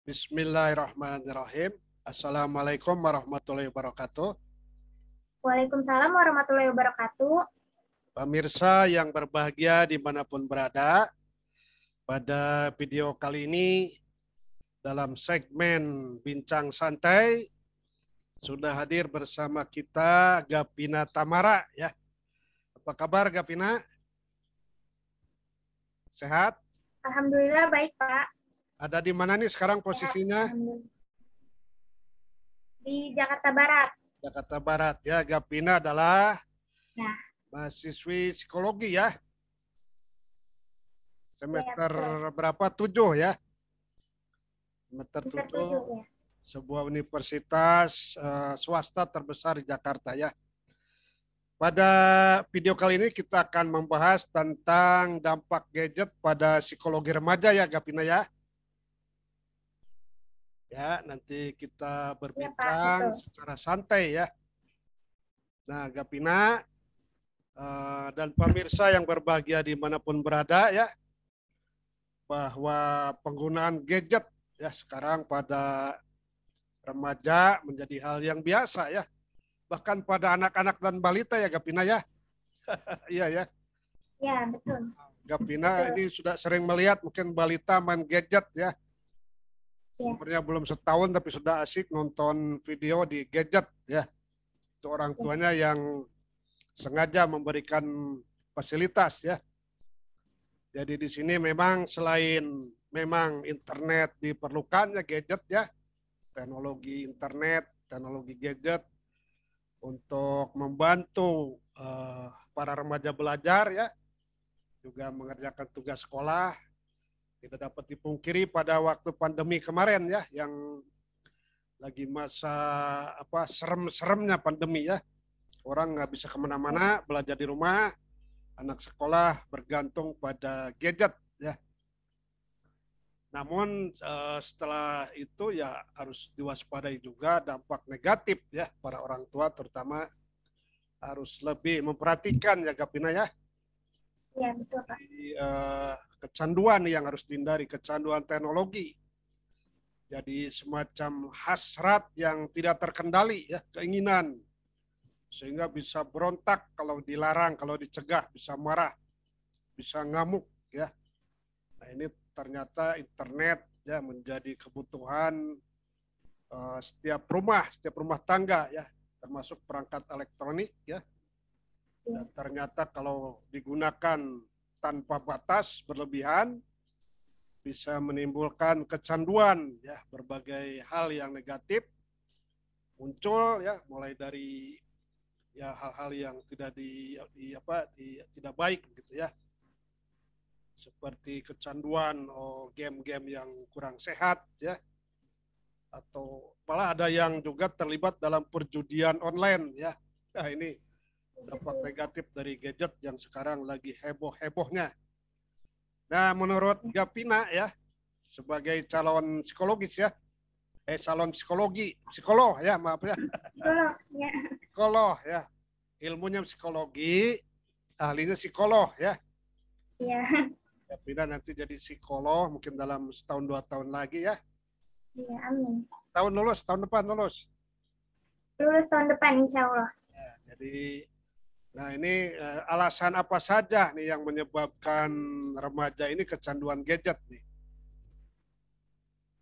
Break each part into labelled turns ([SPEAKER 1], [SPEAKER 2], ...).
[SPEAKER 1] Bismillahirrahmanirrahim. Assalamualaikum warahmatullahi wabarakatuh.
[SPEAKER 2] Waalaikumsalam warahmatullahi
[SPEAKER 1] wabarakatuh. Pemirsa yang berbahagia dimanapun berada, pada video kali ini dalam segmen Bincang Santai sudah hadir bersama kita Gapina Tamara ya. Apa kabar Gapina? Sehat?
[SPEAKER 2] Alhamdulillah baik Pak.
[SPEAKER 1] Ada di mana nih sekarang posisinya?
[SPEAKER 2] Di Jakarta Barat.
[SPEAKER 1] Jakarta Barat. Ya, Gapina adalah ya. mahasiswi psikologi ya. Semester ya, berapa? Tujuh ya. Semester tujuh. Ya. Sebuah universitas uh, swasta terbesar di Jakarta ya. Pada video kali ini kita akan membahas tentang dampak gadget pada psikologi remaja ya Gapina ya. Ya, nanti kita iya, berbincang ya, secara santai ya. Nah, Gapina uh, dan pemirsa yang berbahagia dimanapun berada ya, bahwa penggunaan gadget ya sekarang pada remaja menjadi hal yang biasa ya. Bahkan pada anak-anak dan balita ya Gapina ya. iya ya.
[SPEAKER 2] Iya, betul.
[SPEAKER 1] Gapina betul. ini sudah sering melihat mungkin balita main gadget ya ya. umurnya belum setahun tapi sudah asik nonton video di gadget ya itu orang iya. tuanya ya. yang sengaja memberikan fasilitas ya jadi di sini memang selain memang internet diperlukannya gadget ya teknologi internet teknologi gadget untuk membantu uh, para remaja belajar ya juga mengerjakan tugas sekolah tidak dapat dipungkiri pada waktu pandemi kemarin ya, yang lagi masa apa serem-seremnya pandemi ya. Orang nggak bisa kemana-mana, belajar di rumah, anak sekolah bergantung pada gadget ya. Namun eh, setelah itu ya harus diwaspadai juga dampak negatif ya para orang tua terutama harus lebih memperhatikan ya Kapina ya.
[SPEAKER 2] Iya betul Pak.
[SPEAKER 1] Di, uh, eh, kecanduan yang harus dihindari, kecanduan teknologi. Jadi semacam hasrat yang tidak terkendali ya, keinginan. Sehingga bisa berontak kalau dilarang, kalau dicegah bisa marah, bisa ngamuk ya. Nah, ini ternyata internet ya menjadi kebutuhan uh, setiap rumah, setiap rumah tangga ya, termasuk perangkat elektronik ya. Dan ternyata kalau digunakan tanpa batas berlebihan bisa menimbulkan kecanduan ya berbagai hal yang negatif muncul ya mulai dari ya hal-hal yang tidak di, di apa di, tidak baik gitu ya seperti kecanduan oh game-game yang kurang sehat ya atau malah ada yang juga terlibat dalam perjudian online ya nah ini dampak negatif dari gadget yang sekarang lagi heboh-hebohnya. Nah, menurut Gapina ya, sebagai calon psikologis ya, eh calon psikologi, psikolog ya maaf ya.
[SPEAKER 2] Psikolog ya.
[SPEAKER 1] Psikolog ya. Ilmunya psikologi, ahlinya psikolog ya. Iya. Gapina nanti jadi psikolog mungkin dalam setahun dua tahun lagi ya.
[SPEAKER 2] Iya, amin.
[SPEAKER 1] Tahun lulus, tahun depan lulus. Lulus tahun depan insya Allah. Ya, jadi Nah ini eh, alasan apa saja nih yang menyebabkan remaja ini kecanduan gadget nih?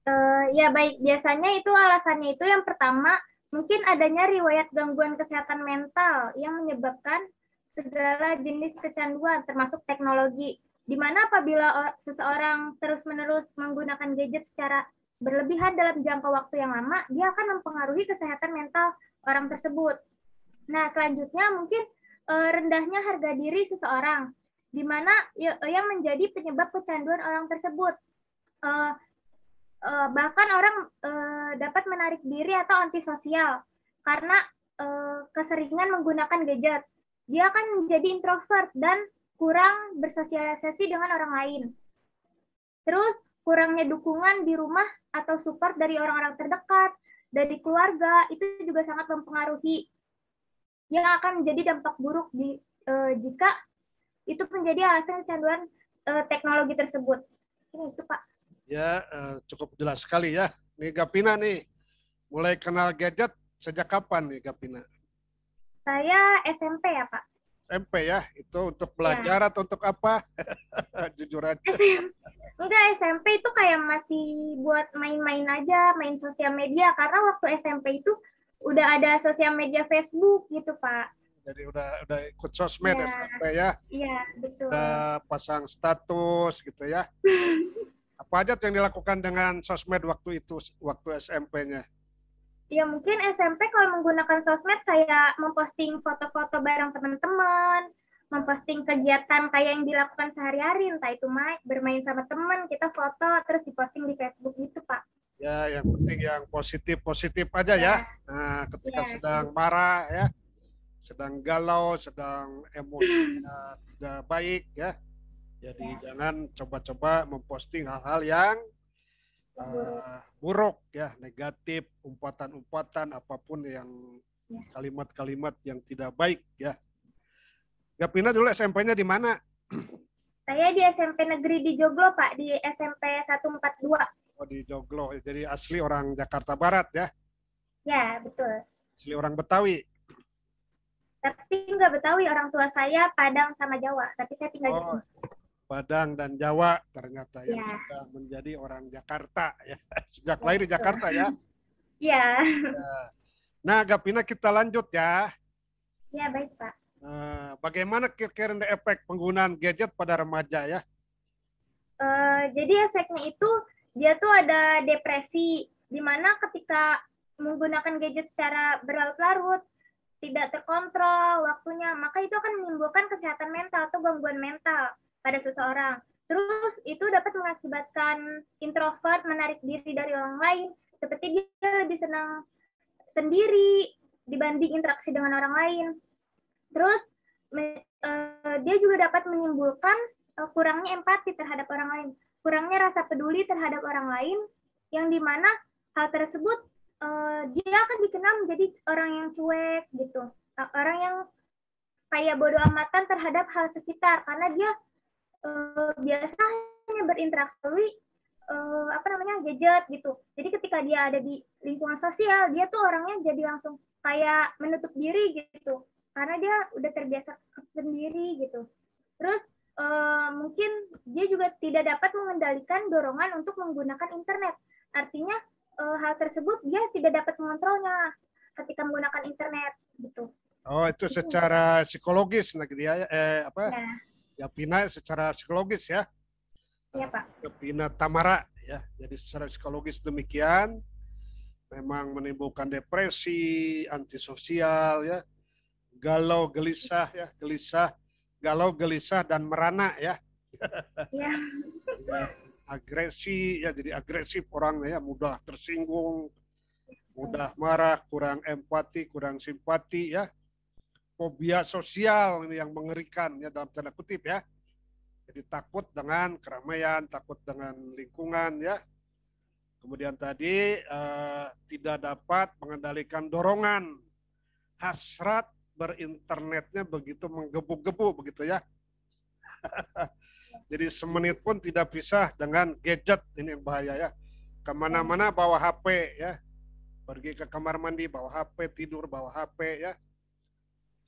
[SPEAKER 2] Uh, ya baik biasanya itu alasannya itu yang pertama mungkin adanya riwayat gangguan kesehatan mental yang menyebabkan segala jenis kecanduan termasuk teknologi di mana apabila seseorang terus-menerus menggunakan gadget secara berlebihan dalam jangka waktu yang lama dia akan mempengaruhi kesehatan mental orang tersebut. Nah, selanjutnya mungkin Eh, rendahnya harga diri seseorang, di mana ya, yang menjadi penyebab kecanduan orang tersebut. Eh, eh, bahkan orang dapat menarik diri atau antisosial karena keseringan menggunakan gadget. Dia akan menjadi introvert dan kurang bersosialisasi dengan orang lain. Terus, kurangnya dukungan di rumah atau support dari orang-orang terdekat, dari keluarga, itu juga sangat mempengaruhi yang akan menjadi dampak buruk di, uh, jika itu menjadi alasan kecanduan uh, teknologi tersebut. Ini itu Pak.
[SPEAKER 1] Ya, uh, cukup jelas sekali ya. Nih Gapina nih, mulai kenal gadget sejak kapan nih Gapina?
[SPEAKER 2] Saya SMP ya Pak.
[SPEAKER 1] SMP ya, itu untuk ya. belajar ya. atau untuk apa? Jujur aja. SMP,
[SPEAKER 2] enggak, SMP itu kayak masih buat main-main aja, main sosial media. Karena waktu SMP itu udah ada sosial media Facebook gitu Pak.
[SPEAKER 1] Jadi udah udah ikut sosmed ya, SMP ya.
[SPEAKER 2] Iya betul. Udah
[SPEAKER 1] pasang status gitu ya. Apa aja yang dilakukan dengan sosmed waktu itu waktu SMP-nya?
[SPEAKER 2] Ya mungkin SMP kalau menggunakan sosmed kayak memposting foto-foto bareng teman-teman, memposting kegiatan kayak yang dilakukan sehari-hari, entah itu main, bermain sama teman, kita foto, terus diposting di Facebook gitu, Pak.
[SPEAKER 1] Ya, yang penting yang positif-positif aja ya. ya. Nah, ketika ya. sedang marah ya, sedang galau, sedang emosi tidak baik ya. Jadi ya. jangan coba-coba memposting hal-hal yang uh, buruk ya, negatif, umpatan-umpatan apapun yang ya. kalimat-kalimat yang tidak baik ya. Gapina dulu SMP-nya di mana?
[SPEAKER 2] Saya di SMP Negeri di Joglo, Pak, di SMP 142.
[SPEAKER 1] Oh di Joglo. Jadi asli orang Jakarta Barat ya?
[SPEAKER 2] Ya betul.
[SPEAKER 1] Asli orang Betawi.
[SPEAKER 2] Tapi nggak Betawi, orang tua saya Padang sama Jawa. Tapi saya tinggal oh, di sini.
[SPEAKER 1] Padang dan Jawa ternyata ya, ya. sudah menjadi orang Jakarta ya sejak ya, lahir di Jakarta ya. Iya. Ya. Nah Gapina kita lanjut ya. Ya baik Pak. Nah, bagaimana kira-kira efek penggunaan gadget pada remaja ya?
[SPEAKER 2] Uh, jadi efeknya itu dia tuh ada depresi dimana ketika menggunakan gadget secara berlarut-larut tidak terkontrol waktunya, maka itu akan menimbulkan kesehatan mental atau gangguan mental pada seseorang. Terus itu dapat mengakibatkan introvert menarik diri dari orang lain, seperti dia lebih senang sendiri dibanding interaksi dengan orang lain. Terus eh, dia juga dapat menimbulkan eh, kurangnya empati terhadap orang lain kurangnya rasa peduli terhadap orang lain, yang dimana hal tersebut uh, dia akan dikenal menjadi orang yang cuek gitu, uh, orang yang kayak bodoh amatan terhadap hal sekitar karena dia uh, biasanya berinteraksi uh, apa namanya gadget gitu. Jadi ketika dia ada di lingkungan sosial, dia tuh orangnya jadi langsung kayak menutup diri gitu karena dia udah terbiasa sendiri gitu. Terus Eh, mungkin dia juga tidak dapat mengendalikan dorongan untuk menggunakan internet. Artinya uh, hal tersebut dia tidak dapat mengontrolnya ketika menggunakan internet gitu.
[SPEAKER 1] Oh, itu gitu. secara psikologis lagi dia eh apa? Ya. ya Pina secara psikologis ya. Iya, Pak. Ya, Pina Tamara ya. Jadi secara psikologis demikian memang menimbulkan depresi, antisosial ya, galau, gelisah ya, gelisah galau, gelisah, dan merana ya. Iya. Agresi, ya jadi agresif orang ya, mudah tersinggung, mudah marah, kurang empati, kurang simpati ya. Fobia sosial ini yang mengerikan ya dalam tanda kutip ya. Jadi takut dengan keramaian, takut dengan lingkungan ya. Kemudian tadi eh, tidak dapat mengendalikan dorongan, hasrat berinternetnya begitu menggebu-gebu begitu ya. Jadi semenit pun tidak bisa dengan gadget ini yang bahaya ya. Kemana-mana bawa HP ya. Pergi ke kamar mandi bawa HP, tidur bawa HP ya.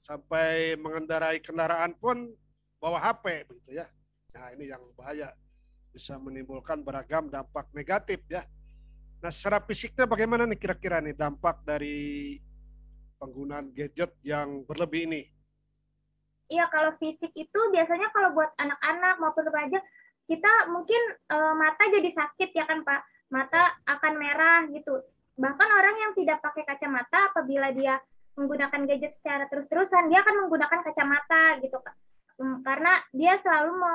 [SPEAKER 1] Sampai mengendarai kendaraan pun bawa HP begitu ya. Nah ini yang bahaya bisa menimbulkan beragam dampak negatif ya. Nah secara fisiknya bagaimana nih kira-kira nih dampak dari penggunaan gadget yang berlebih ini?
[SPEAKER 2] Iya, kalau fisik itu biasanya kalau buat anak-anak maupun remaja, kita mungkin e, mata jadi sakit ya kan Pak? Mata akan merah gitu. Bahkan orang yang tidak pakai kacamata apabila dia menggunakan gadget secara terus-terusan, dia akan menggunakan kacamata gitu Pak. Hmm, karena dia selalu me,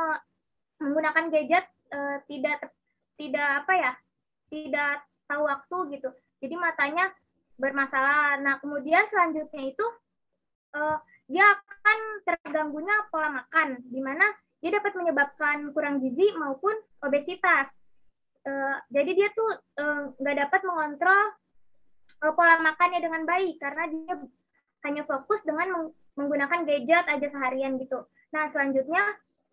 [SPEAKER 2] menggunakan gadget e, tidak tidak apa ya? Tidak tahu waktu gitu. Jadi matanya bermasalah. Nah, kemudian selanjutnya itu uh, dia akan terganggunya pola makan, di mana dia dapat menyebabkan kurang gizi maupun obesitas. Uh, jadi dia tuh eh, nggak uh, dapat mengontrol uh, pola makannya dengan baik karena dia hanya fokus dengan meng menggunakan gadget aja seharian gitu. Nah selanjutnya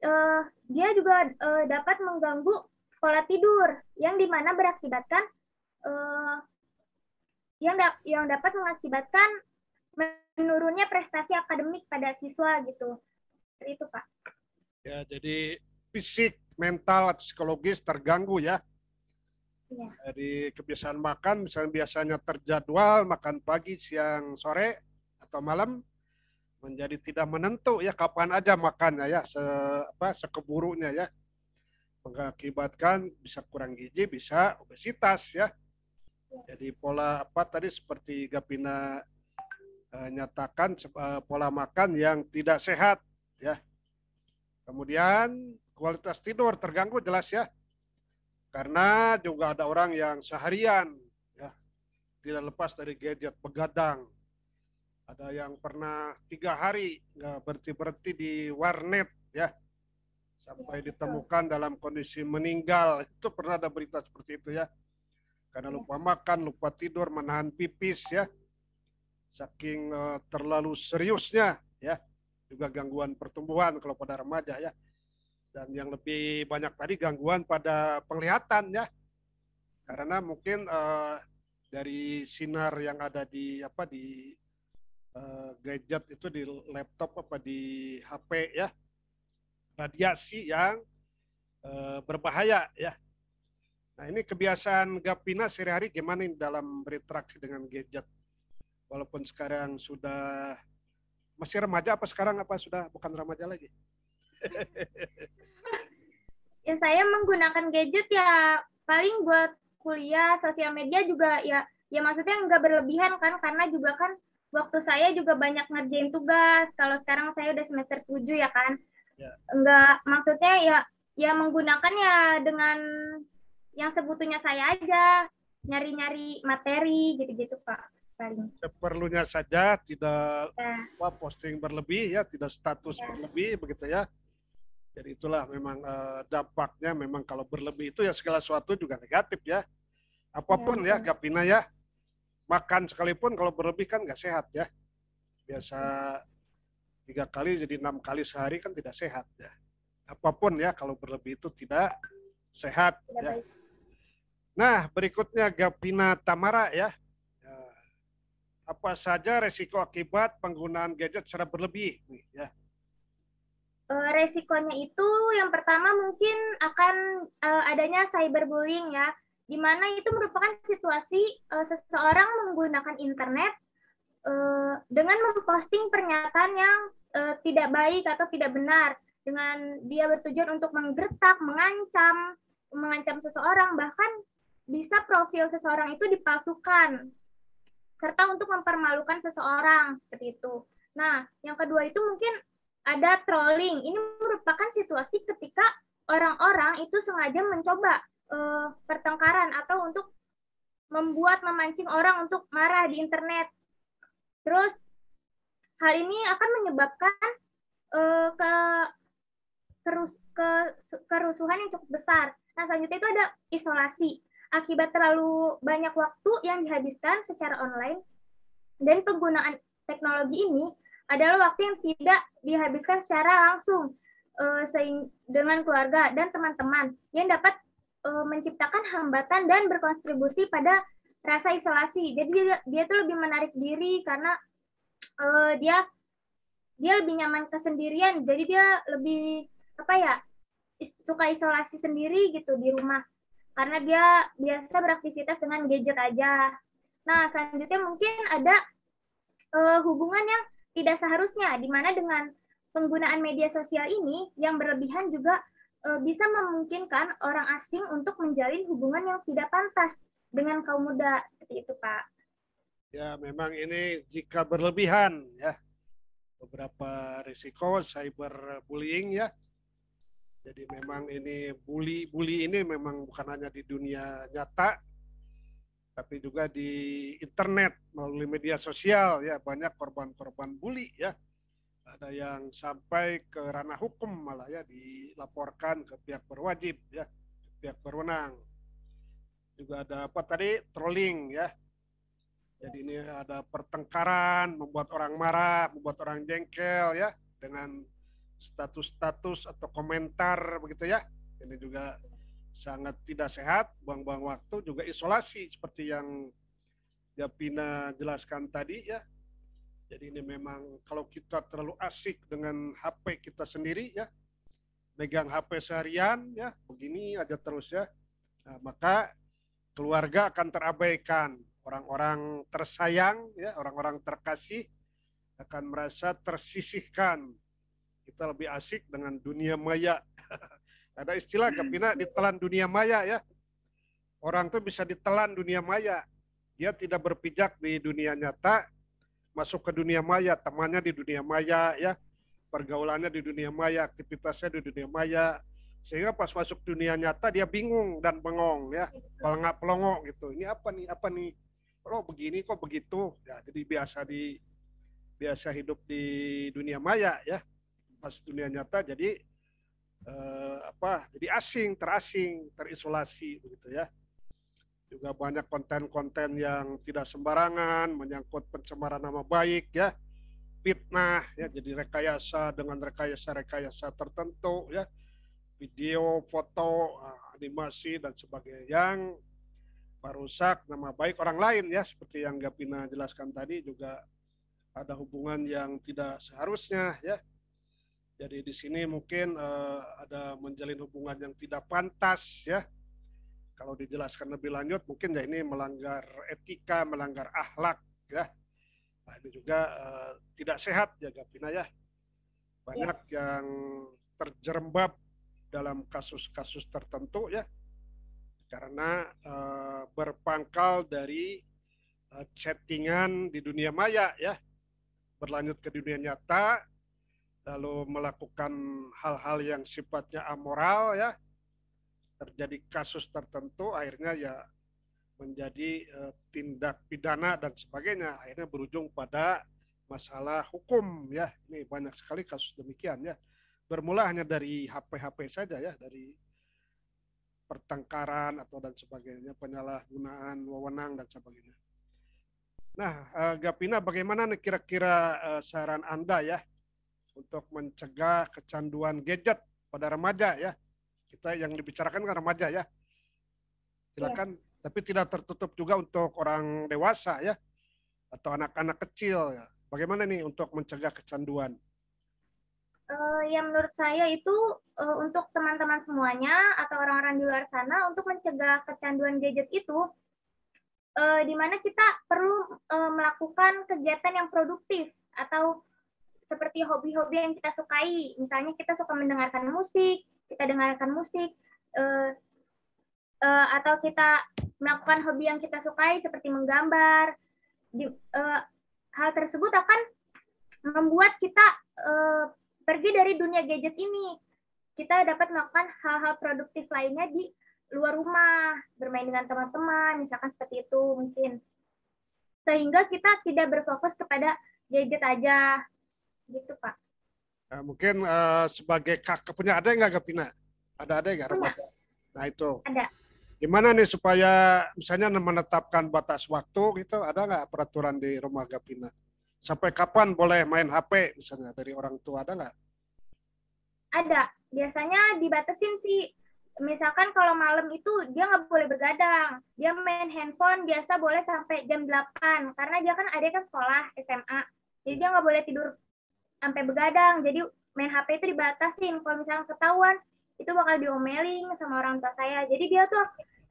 [SPEAKER 2] uh, dia juga uh, dapat mengganggu pola tidur yang dimana berakibatkan uh, yang da yang dapat mengakibatkan menurunnya prestasi akademik pada siswa gitu. itu, Pak.
[SPEAKER 1] Ya, jadi fisik, mental, atau psikologis terganggu ya. ya. Dari kebiasaan makan, misalnya biasanya terjadwal makan pagi, siang, sore, atau malam, menjadi tidak menentu ya kapan aja makannya ya, se apa, sekeburunya ya. Mengakibatkan bisa kurang gizi, bisa obesitas ya. Jadi pola apa tadi seperti Gapina e, nyatakan e, pola makan yang tidak sehat ya. Kemudian kualitas tidur terganggu jelas ya. Karena juga ada orang yang seharian ya tidak lepas dari gadget begadang. Ada yang pernah tiga hari nggak berhenti berhenti di warnet ya sampai iya, ditemukan dalam kondisi meninggal itu pernah ada berita seperti itu ya karena lupa makan, lupa tidur, menahan pipis ya. Saking uh, terlalu seriusnya ya. Juga gangguan pertumbuhan kalau pada remaja ya. Dan yang lebih banyak tadi gangguan pada penglihatan ya. Karena mungkin uh, dari sinar yang ada di apa di uh, gadget itu di laptop apa di HP ya. Radiasi yang uh, berbahaya ya Nah ini kebiasaan Gapina sehari-hari gimana ini dalam berinteraksi dengan gadget? Walaupun sekarang sudah masih remaja apa sekarang apa sudah bukan remaja lagi?
[SPEAKER 2] ya saya menggunakan gadget ya paling buat kuliah sosial media juga ya ya maksudnya nggak berlebihan kan karena juga kan waktu saya juga banyak ngerjain tugas kalau sekarang saya udah semester 7 ya kan ya. nggak maksudnya ya ya menggunakan ya dengan yang sebutunya saya aja nyari-nyari materi gitu-gitu Pak
[SPEAKER 1] paling. Seperlunya saja tidak ya. apa posting berlebih ya, tidak status ya. berlebih begitu ya. Jadi itulah memang eh, dampaknya memang kalau berlebih itu ya segala sesuatu juga negatif ya. Apapun ya, ya Gapina ya. Makan sekalipun kalau berlebih kan nggak sehat ya. Biasa tiga kali jadi enam kali sehari kan tidak sehat ya. Apapun ya kalau berlebih itu tidak sehat tidak ya. Baik Nah, berikutnya Gapina Tamara ya. ya. Apa saja resiko akibat penggunaan gadget secara berlebih? Ya.
[SPEAKER 2] Eh, resikonya itu yang pertama mungkin akan eh, adanya cyberbullying ya, di mana itu merupakan situasi eh, seseorang menggunakan internet dengan memposting pernyataan yang tidak baik atau tidak benar, dengan dia bertujuan untuk menggertak, mengancam, mengancam seseorang, bahkan bisa profil seseorang itu dipalsukan serta untuk mempermalukan seseorang seperti itu. Nah, yang kedua itu mungkin ada trolling. Ini merupakan situasi ketika orang-orang itu sengaja mencoba uh, pertengkaran atau untuk membuat memancing orang untuk marah di internet. Terus hal ini akan menyebabkan uh, ke kerus, ke kerusuhan yang cukup besar. Nah, selanjutnya itu ada isolasi akibat terlalu banyak waktu yang dihabiskan secara online dan penggunaan teknologi ini adalah waktu yang tidak dihabiskan secara langsung eh, dengan keluarga dan teman-teman yang dapat eh, menciptakan hambatan dan berkontribusi pada rasa isolasi. Jadi dia, dia tuh lebih menarik diri karena uh, dia dia lebih nyaman kesendirian. Jadi dia lebih apa ya suka isolasi sendiri gitu di rumah karena dia biasa beraktivitas dengan gadget aja. Nah, selanjutnya mungkin ada uh, hubungan yang tidak seharusnya, di mana dengan penggunaan media sosial ini yang berlebihan juga uh, bisa memungkinkan orang asing untuk menjalin hubungan yang tidak pantas dengan kaum muda seperti itu, Pak.
[SPEAKER 1] Ya, memang ini jika berlebihan ya beberapa risiko cyberbullying ya jadi memang ini bully bully ini memang bukan hanya di dunia nyata tapi juga di internet melalui media sosial ya banyak korban-korban bully ya. Ada yang sampai ke ranah hukum malah ya dilaporkan ke pihak berwajib ya, pihak berwenang. Juga ada apa tadi trolling ya. Jadi ini ada pertengkaran, membuat orang marah, membuat orang jengkel ya dengan status-status atau komentar begitu ya. Ini juga sangat tidak sehat, buang-buang waktu, juga isolasi seperti yang Japina jelaskan tadi ya. Jadi ini memang kalau kita terlalu asik dengan HP kita sendiri ya, megang HP seharian ya, begini aja terus ya, nah, maka keluarga akan terabaikan, orang-orang tersayang ya, orang-orang terkasih akan merasa tersisihkan kita lebih asik dengan dunia maya. Ada istilah kepina ditelan dunia maya ya. Orang tuh bisa ditelan dunia maya. Dia tidak berpijak di dunia nyata, masuk ke dunia maya, temannya di dunia maya ya. Pergaulannya di dunia maya, aktivitasnya di dunia maya. Sehingga pas masuk dunia nyata dia bingung dan bengong ya, nggak pelongo gitu. Ini apa nih? Apa nih? Kalau oh, begini kok begitu? Ya, jadi biasa di biasa hidup di dunia maya ya pas dunia nyata jadi eh, apa jadi asing terasing terisolasi begitu ya juga banyak konten-konten yang tidak sembarangan menyangkut pencemaran nama baik ya fitnah ya jadi rekayasa dengan rekayasa rekayasa tertentu ya video foto eh, animasi dan sebagainya yang merusak nama baik orang lain ya seperti yang Gapina jelaskan tadi juga ada hubungan yang tidak seharusnya ya jadi di sini mungkin uh, ada menjalin hubungan yang tidak pantas ya. Kalau dijelaskan lebih lanjut mungkin ya ini melanggar etika, melanggar akhlak ya. Nah, ini juga uh, tidak sehat ya Gavina ya.
[SPEAKER 2] Banyak ya. yang
[SPEAKER 1] terjerembab dalam kasus-kasus tertentu ya. Karena uh, berpangkal dari uh, chattingan di dunia maya ya. Berlanjut ke dunia nyata lalu melakukan hal-hal yang sifatnya amoral ya terjadi kasus tertentu akhirnya ya menjadi e, tindak pidana dan sebagainya akhirnya berujung pada masalah hukum ya ini banyak sekali kasus demikian ya bermula hanya dari HP-HP saja ya dari pertengkaran atau dan sebagainya penyalahgunaan wewenang dan sebagainya nah e, Gapina bagaimana kira-kira e, saran anda ya untuk mencegah kecanduan gadget pada remaja ya. Kita yang dibicarakan kan remaja ya. Silakan, ya. tapi tidak tertutup juga untuk orang dewasa ya atau anak-anak kecil. Ya. Bagaimana nih untuk mencegah kecanduan?
[SPEAKER 2] Uh, ya menurut saya itu uh, untuk teman-teman semuanya atau orang-orang di luar sana untuk mencegah kecanduan gadget itu uh, di mana kita perlu uh, melakukan kegiatan yang produktif atau seperti hobi-hobi yang kita sukai. Misalnya kita suka mendengarkan musik, kita dengarkan musik, uh, uh, atau kita melakukan hobi yang kita sukai seperti menggambar. Di, uh, hal tersebut akan membuat kita uh, pergi dari dunia gadget ini. Kita dapat melakukan hal-hal produktif lainnya di luar rumah, bermain dengan teman-teman, misalkan seperti itu mungkin. Sehingga kita tidak berfokus kepada gadget aja gitu Pak.
[SPEAKER 1] Nah, mungkin uh, sebagai kakak punya ada nggak Gapina? Ada ada nggak remaja? Nah itu. Ada. Gimana nih supaya misalnya menetapkan batas waktu gitu ada nggak peraturan di rumah Gapina? Sampai kapan boleh main HP misalnya dari orang tua ada nggak?
[SPEAKER 2] Ada. Biasanya dibatasin sih. Misalkan kalau malam itu dia nggak boleh begadang. Dia main handphone biasa boleh sampai jam 8. Karena dia kan ada kan sekolah SMA. Jadi dia nggak boleh tidur sampai begadang jadi main HP itu dibatasin kalau misalnya ketahuan itu bakal diomelin sama orang tua saya jadi dia tuh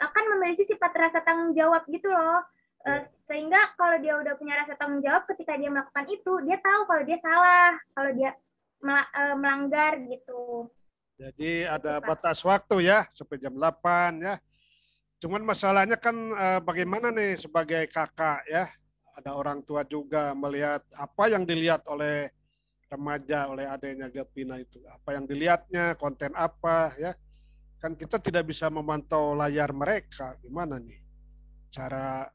[SPEAKER 2] akan memiliki sifat rasa tanggung jawab gitu loh eh, ya. sehingga kalau dia udah punya rasa tanggung jawab ketika dia melakukan itu dia tahu kalau dia salah kalau dia eh, melanggar gitu
[SPEAKER 1] jadi ada gitu, batas waktu ya sampai jam 8 ya cuman masalahnya kan eh, bagaimana nih sebagai kakak ya ada orang tua juga melihat apa yang dilihat oleh remaja oleh adanya Gapina itu. Apa yang dilihatnya, konten apa ya. Kan kita tidak bisa memantau layar mereka. Gimana nih cara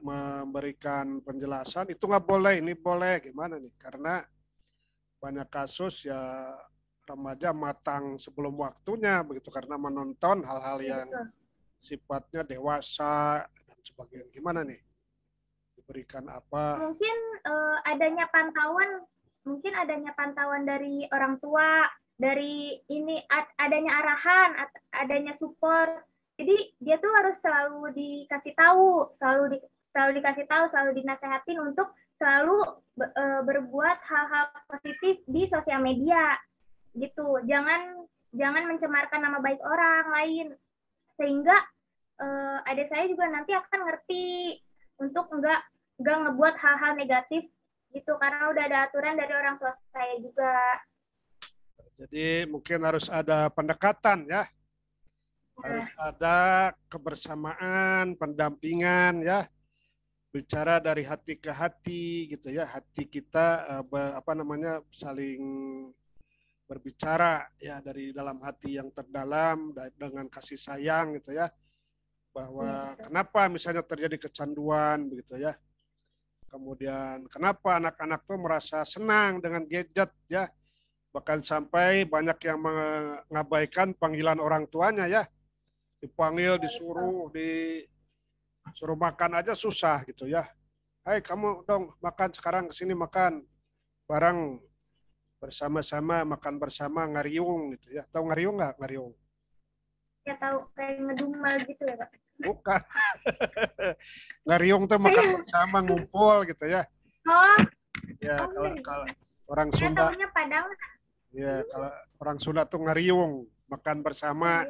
[SPEAKER 1] memberikan penjelasan itu nggak boleh ini boleh gimana nih karena banyak kasus ya remaja matang sebelum waktunya begitu karena menonton hal-hal iya, yang sifatnya dewasa dan sebagainya gimana nih diberikan apa
[SPEAKER 2] mungkin uh, adanya pantauan mungkin adanya pantauan dari orang tua, dari ini adanya arahan, adanya support. Jadi dia tuh harus selalu dikasih tahu, selalu di, selalu dikasih tahu, selalu dinasehatin untuk selalu e, berbuat hal-hal positif di sosial media gitu. Jangan jangan mencemarkan nama baik orang lain sehingga uh, adik saya juga nanti akan ngerti untuk enggak enggak ngebuat hal-hal negatif gitu karena udah ada aturan dari orang tua saya juga.
[SPEAKER 1] Jadi mungkin harus ada pendekatan ya. Harus nah. ada kebersamaan, pendampingan ya. Bicara dari hati ke hati gitu ya. Hati kita eh, apa namanya saling berbicara ya dari dalam hati yang terdalam dengan kasih sayang gitu ya. Bahwa iya, kenapa misalnya terjadi kecanduan begitu ya kemudian kenapa anak-anak tuh merasa senang dengan gadget ya bahkan sampai banyak yang mengabaikan panggilan orang tuanya ya dipanggil iya, iya, disuruh iya. disuruh makan aja susah gitu ya Hai hey, kamu dong makan sekarang kesini makan bareng bersama-sama makan bersama ngariung gitu ya tahu ngariung nggak ngariung
[SPEAKER 2] ya tahu kayak ngedumel gitu ya pak Bukan.
[SPEAKER 1] Ngariung tuh makan iya. bersama ngumpul gitu ya. Oh. Ya, oh, kalau, iya. kalau orang Sunda. Ya, kalau orang Sunda tuh ngariung, makan bersama.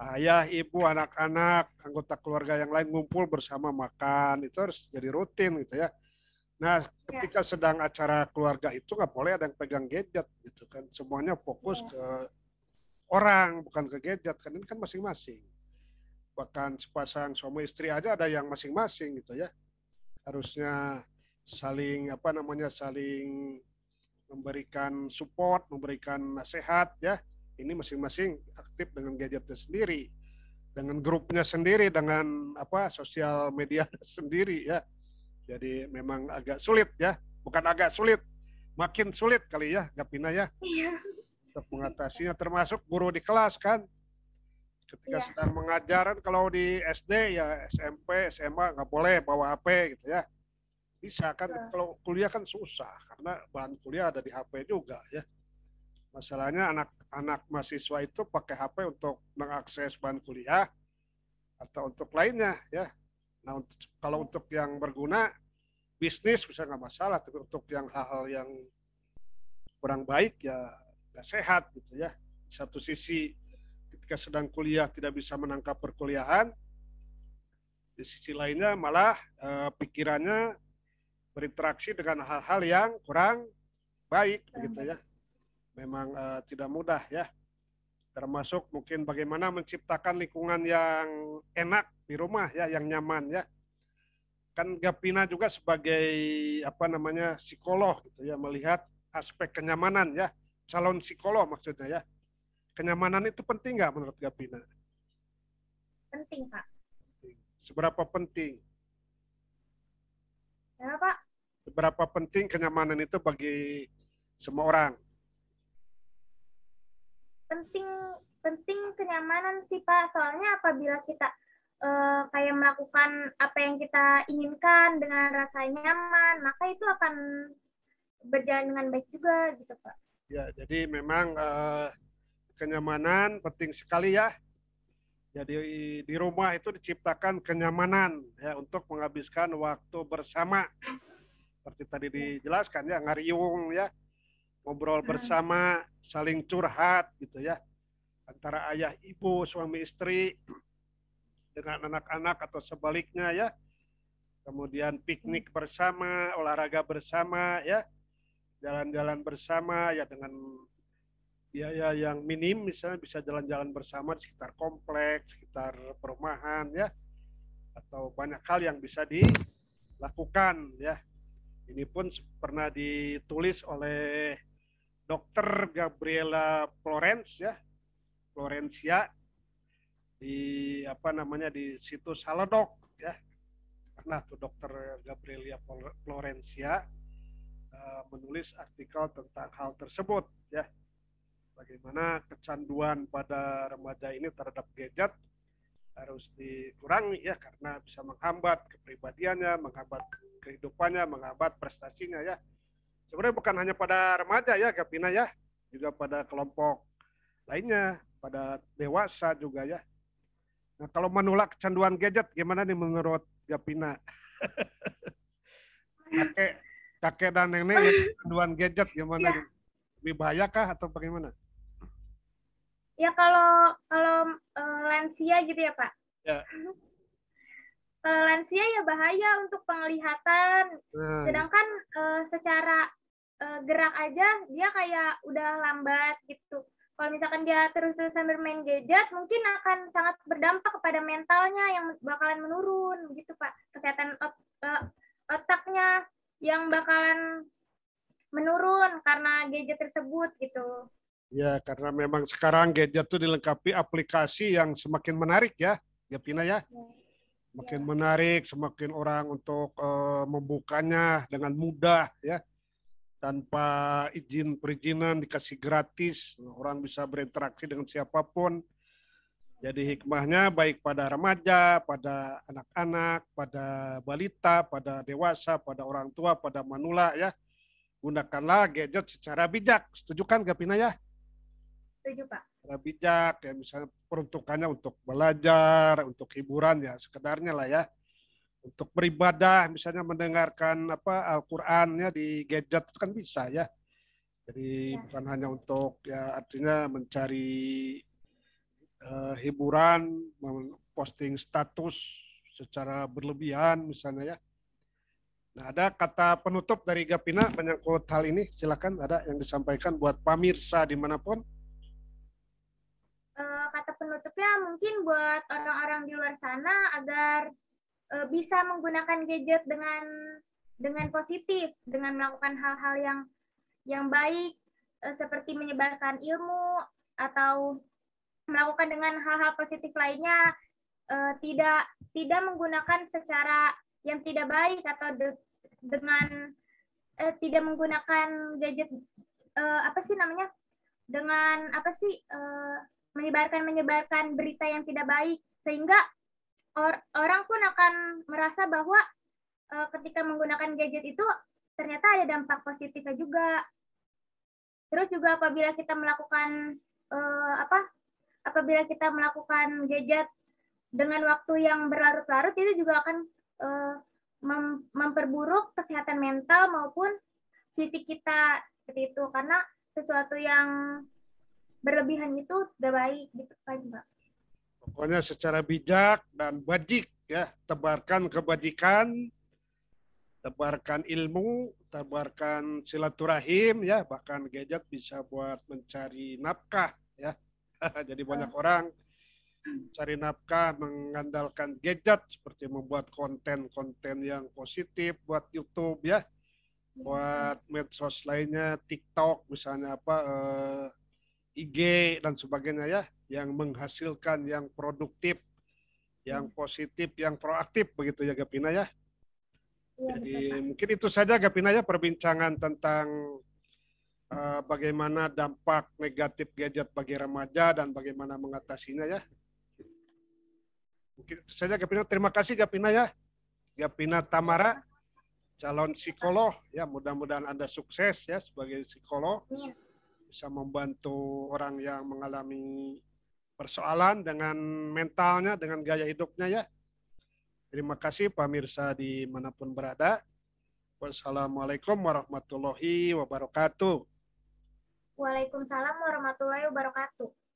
[SPEAKER 1] Ayah, ibu, anak-anak, anggota keluarga yang lain ngumpul bersama makan. Itu harus jadi rutin gitu ya. Nah, ketika ya. sedang acara keluarga itu nggak boleh ada yang pegang gadget gitu kan. Semuanya fokus ya. ke orang, bukan ke gadget. Kan ini kan masing-masing bahkan sepasang suami istri aja ada yang masing-masing gitu ya harusnya saling apa namanya saling memberikan support memberikan nasihat ya ini masing-masing aktif dengan gadgetnya sendiri dengan grupnya sendiri dengan apa sosial media sendiri ya jadi memang agak sulit ya bukan agak sulit makin sulit kali ya Gapina ya iya. untuk mengatasinya termasuk guru di kelas kan ketika yeah. sedang mengajar kan kalau di SD ya SMP SMA nggak boleh bawa HP gitu ya bisa kan yeah. kalau kuliah kan susah karena bahan kuliah ada di HP juga ya masalahnya anak-anak mahasiswa itu pakai HP untuk mengakses bahan kuliah atau untuk lainnya ya nah untuk, kalau iya. untuk yang berguna bisnis bisa nggak masalah tapi untuk yang hal-hal yang kurang baik ya nggak sehat gitu ya satu sisi ketika sedang kuliah tidak bisa menangkap perkuliahan. Di sisi lainnya malah e, pikirannya berinteraksi dengan hal-hal yang kurang baik gitu ya. Memang e, tidak mudah ya. Termasuk mungkin bagaimana menciptakan lingkungan yang enak di rumah ya, yang nyaman ya. Kan Gapina juga sebagai apa namanya psikolog gitu ya melihat aspek kenyamanan ya calon psikolog maksudnya ya Kenyamanan itu penting nggak menurut Gapina? Penting, Pak. Seberapa penting? Ya, Pak. Seberapa penting kenyamanan itu bagi semua orang?
[SPEAKER 2] Penting penting kenyamanan sih, Pak. Soalnya apabila kita eh, kayak melakukan apa yang kita inginkan dengan rasa nyaman, maka itu akan berjalan dengan baik juga gitu, Pak.
[SPEAKER 1] Ya, jadi memang Uh, kenyamanan penting sekali ya. Jadi di rumah itu diciptakan kenyamanan ya untuk menghabiskan waktu bersama. Seperti tadi dijelaskan ya ngariung ya ngobrol hmm. bersama, saling curhat gitu ya antara ayah ibu suami istri dengan anak-anak atau sebaliknya ya. Kemudian piknik bersama, olahraga bersama ya. Jalan-jalan bersama ya dengan biaya yang minim misalnya bisa jalan-jalan bersama di sekitar kompleks, sekitar perumahan ya atau banyak hal yang bisa dilakukan ya. Ini pun pernah ditulis oleh Dr. Gabriela Florence ya. Florencia di apa namanya di situs Halodoc ya. Pernah tuh Dr. Gabriela Florencia eh, menulis artikel tentang hal tersebut ya bagaimana kecanduan pada remaja ini terhadap gadget harus dikurangi ya karena bisa menghambat kepribadiannya, menghambat kehidupannya, menghambat prestasinya ya. Sebenarnya bukan hanya pada remaja ya Gapina ya, juga pada kelompok lainnya, pada dewasa juga ya. Nah, kalau menolak kecanduan gadget gimana nih menurut Gapina? kakek kakek dan nenek ya kecanduan gadget gimana? Ya. Nih? lebih bahayakah atau bagaimana?
[SPEAKER 2] Ya kalau kalau uh, lansia gitu ya Pak. Ya. Kalau eh, lansia ya bahaya untuk penglihatan. Hmm. Sedangkan uh, secara uh, gerak aja dia kayak udah lambat gitu. Kalau misalkan dia terus-terusan bermain gadget, mungkin akan sangat berdampak kepada mentalnya yang bakalan menurun, gitu Pak. Kesehatan ot otaknya yang bakalan menurun karena gadget tersebut gitu.
[SPEAKER 1] Ya, karena memang sekarang gadget itu dilengkapi aplikasi yang semakin menarik ya, Gapina ya. Semakin ya. ya. menarik, semakin orang untuk uh, membukanya dengan mudah ya. Tanpa izin perizinan dikasih gratis, orang bisa berinteraksi dengan siapapun. Jadi hikmahnya baik pada remaja, pada anak-anak, pada balita, pada dewasa, pada orang tua, pada manula ya gunakanlah gadget secara bijak. Setuju kan Gapina ya? Setuju Pak. Secara bijak ya misalnya peruntukannya untuk belajar, untuk hiburan ya sekedarnya lah ya. Untuk beribadah misalnya mendengarkan apa al ya, di gadget itu kan bisa ya. Jadi ya. bukan hanya untuk ya artinya mencari uh, hiburan, posting status secara berlebihan misalnya ya Nah, ada kata penutup dari Gapina menyangkut hal ini. Silakan ada yang disampaikan buat pamirsa dimanapun.
[SPEAKER 2] Eh, kata penutupnya mungkin buat orang-orang di luar sana agar eh, bisa menggunakan gadget dengan dengan positif, dengan melakukan hal-hal yang yang baik eh, seperti menyebarkan ilmu atau melakukan dengan hal-hal positif lainnya tidak tidak menggunakan secara yang tidak baik atau de dengan eh, tidak menggunakan gadget eh, apa sih namanya dengan apa sih eh, menyebarkan menyebarkan berita yang tidak baik sehingga or orang pun akan merasa bahwa eh, ketika menggunakan gadget itu ternyata ada dampak positifnya juga terus juga apabila kita melakukan eh, apa apabila kita melakukan gadget dengan waktu yang berlarut-larut itu juga akan Eh, memperburuk kesehatan mental maupun fisik kita seperti itu karena sesuatu yang berlebihan itu tidak baik gitu kan mbak
[SPEAKER 1] pokoknya secara bijak dan bajik ya tebarkan kebajikan tebarkan ilmu tebarkan silaturahim ya bahkan gadget bisa buat mencari nafkah ya jadi banyak oh. orang cari nafkah mengandalkan gadget seperti membuat konten-konten yang positif buat YouTube ya, buat iya. medsos lainnya, TikTok misalnya apa, eh, IG dan sebagainya ya, yang menghasilkan yang produktif, yang iya. positif, yang proaktif begitu ya Gapina ya. Iya, Jadi mungkin itu saja Gapina ya perbincangan tentang eh, bagaimana dampak negatif gadget bagi remaja dan bagaimana mengatasinya ya. Mungkin itu saja Gapina. Terima kasih Gapina ya. Gapina Tamara, calon psikolog ya. Mudah-mudahan Anda sukses ya sebagai psikolog. Iya. Bisa membantu orang yang mengalami persoalan dengan mentalnya, dengan gaya hidupnya ya. Terima kasih Pak pemirsa dimanapun berada. Wassalamualaikum warahmatullahi wabarakatuh.
[SPEAKER 2] Waalaikumsalam warahmatullahi wabarakatuh.